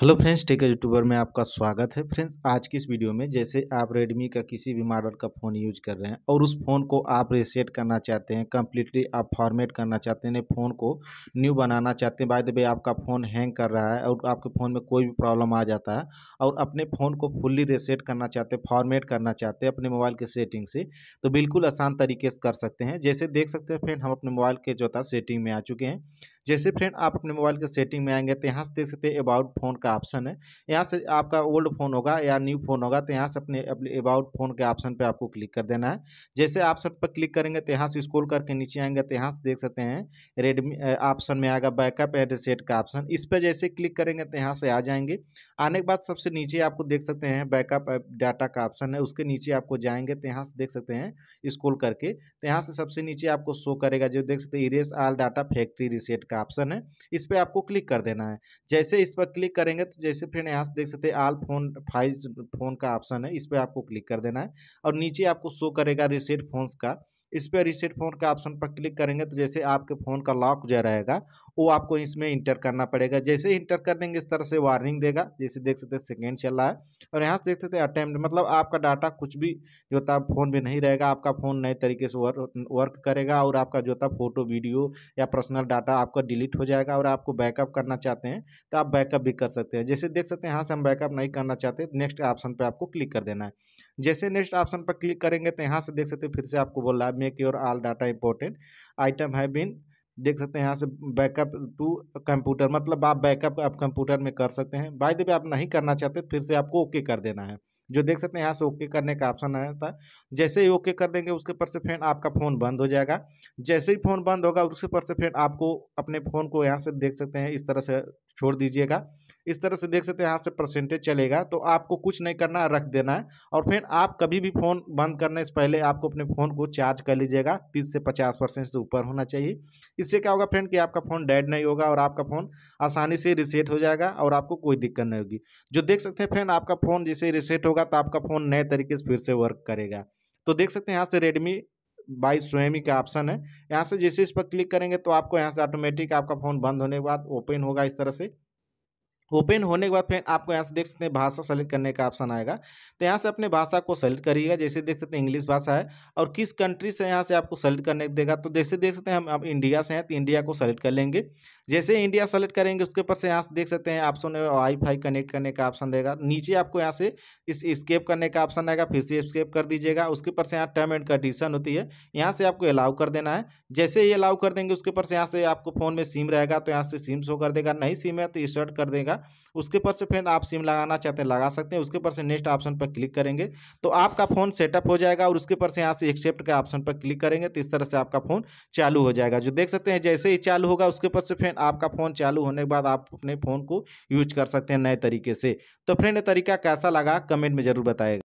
hello friends tech YouTuber में आपका स्वागत है फ्रेंड्स आज की इस वीडियो में जैसे आप रेडमी का किसी भी मॉडल का फ़ोन यूज कर रहे हैं और उस फ़ोन को आप रीसेट करना चाहते हैं कम्प्लीटली आप फॉर्मेट करना चाहते हैं फ़ोन को न्यू बनाना चाहते हैं बाय द वे आपका फ़ोन हैंग कर रहा है और आपके फ़ोन में कोई भी प्रॉब्लम आ जाता है और अपने फ़ोन को फुल्ली रीसेट करना चाहते हैं फॉर्मेट करना चाहते हैं अपने मोबाइल के सेटिंग से तो बिल्कुल आसान तरीके से कर सकते हैं जैसे देख सकते हैं फ्रेंड हम अपने मोबाइल के जो था सेटिंग में आ चुके हैं जैसे फ्रेंड आप अपने मोबाइल के सेटिंग में आएंगे तो यहाँ से देख सकते हैं अबाउट फ़ोन का ऑप्शन है यहाँ से आपका ओल्ड फ़ोन होगा या न्यू फ़ोन होगा तो यहाँ से अपने अबाउट फ़ोन के ऑप्शन पर आपको क्लिक कर देना है जैसे आप सब पर क्लिक करेंगे तो यहाँ से स्क्रोल करके नीचे आएंगे तो यहाँ से देख सकते हैं रेडमी ऑप्शन में आएगा बैकअप हेडसेट का ऑप्शन इस पर जैसे क्लिक करेंगे तो यहाँ से आ जाएंगे आने के बाद सबसे नीचे आपको देख सकते हैं बैकअप डाटा का ऑप्शन है उसके नीचे आपको जाएंगे तो यहाँ से देख सकते हैं स्क्रोल करके तो यहाँ से सबसे नीचे आपको शो करेगा जो देख सकते हैं erase all data factory reset का ऑप्शन है इस पर आपको क्लिक कर देना है जैसे इस पर क्लिक करेंगे तो जैसे फिर यहाँ से देख सकते हैं आल फोन फाइव फोन का ऑप्शन है इस पर आपको क्लिक कर देना है और नीचे आपको शो करेगा रिसेट फोन का इस पर रिसेट फ़ोन का ऑप्शन पर क्लिक करेंगे तो जैसे आपके फ़ोन का लॉक जो रहेगा वो आपको इसमें इंटर करना पड़ेगा जैसे इंटर कर देंगे इस तरह से वार्निंग देगा जैसे देख सकते हैं सेकेंड चल रहा है और यहाँ से देख सकते हैं अटैम्प्ट मतलब आपका डाटा कुछ भी जो था फ़ोन भी नहीं रहेगा आपका फ़ोन नए तरीके से वर्क वर्क करेगा और आपका जो था फोटो वीडियो या पर्सनल डाटा आपका डिलीट हो जाएगा और आपको बैकअप करना चाहते हैं तो आप बैकअप भी कर सकते हैं जैसे देख सकते हैं यहाँ से हम बैकअप नहीं करना चाहते नेक्स्ट ऑप्शन पर आपको क्लिक कर देना है जैसे नेक्स्ट ऑप्शन पर क्लिक करेंगे तो यहाँ से देख सकते हैं फिर से आपको बोल रहा है make your all data important item है बिन देख सकते हैं यहाँ से बैकअप टू कंप्यूटर मतलब आप बैकअप आप कंप्यूटर में कर सकते हैं बाय द वे आप नहीं करना चाहते फिर से आपको ओके कर देना है जो देख सकते हैं यहाँ से ओके करने का ऑप्शन आया था जैसे ही ओके कर देंगे उसके पर से फिर आपका फ़ोन बंद हो जाएगा जैसे ही फ़ोन बंद होगा उसके पर से फिर आपको अपने फ़ोन को यहाँ से देख सकते हैं इस तरह से छोड़ दीजिएगा इस तरह से देख सकते हैं यहाँ से परसेंटेज चलेगा तो आपको कुछ नहीं करना रख देना है और फिर आप कभी भी फ़ोन बंद करने से पहले आपको अपने फ़ोन को चार्ज कर लीजिएगा तीस से पचास परसेंट से ऊपर होना चाहिए इससे क्या होगा फ्रेंड कि आपका फ़ोन डेड नहीं होगा और आपका फ़ोन आसानी से रिसेट हो जाएगा और आपको कोई दिक्कत नहीं होगी जो देख सकते हैं फ्रेंड आपका फ़ोन जैसे रिसेट होगा तो आपका फ़ोन नए तरीके से फिर से वर्क करेगा तो देख सकते हैं यहाँ से रेडमी बाईस स्वयं का ऑप्शन है यहाँ से जैसे इस पर क्लिक करेंगे तो आपको यहाँ से ऑटोमेटिक आपका फ़ोन बंद होने के बाद ओपन होगा इस तरह से ओपन होने के बाद फिर आपको यहाँ से देख सकते हैं भाषा सेलेक्ट करने का ऑप्शन आएगा तो यहाँ से अपने भाषा को सेलेक्ट करिएगा जैसे देख सकते हैं इंग्लिश भाषा है और किस कंट्री से यहाँ से आपको सेलेक्ट करने देगा तो जैसे देख सकते हैं हम आप इंडिया से हैं तो इंडिया को सेलेक्ट कर लेंगे जैसे इंडिया सेलेक्ट करेंगे उसके ऊपर से यहाँ से देख सकते हैं सोने वाई कनेक्ट करने का ऑप्शन देगा नीचे आपको यहाँ से इस स्केप करने का ऑप्शन आएगा फिर से स्केप कर दीजिएगा उसके ऊपर से यहाँ टर्म एंड कंडीशन होती है यहाँ से आपको अलाउ कर देना है जैसे ये अलाउ कर देंगे उसके ऊपर से यहाँ से आपको फोन में सिम रहेगा तो यहाँ से सिम शो कर देगा नहीं सिम है तो इंसर्ट कर देगा उसके ऊपर से फिर आप सिम लगाना चाहते हैं लगा सकते हैं उसके ऊपर से नेक्स्ट ऑप्शन पर क्लिक करेंगे तो आपका फ़ोन सेटअप हो जाएगा और उसके ऊपर से यहाँ से एक्सेप्ट का ऑप्शन पर क्लिक करेंगे तो इस तरह से आपका फ़ोन चालू हो जाएगा जो देख सकते हैं जैसे ही चालू होगा उसके ऊपर से फिर आपका फ़ोन चालू होने के बाद आप अपने फ़ोन को यूज कर सकते हैं नए तरीके से तो फ्रेंड तरीका कैसा लगा कमेंट में ज़रूर बताएगा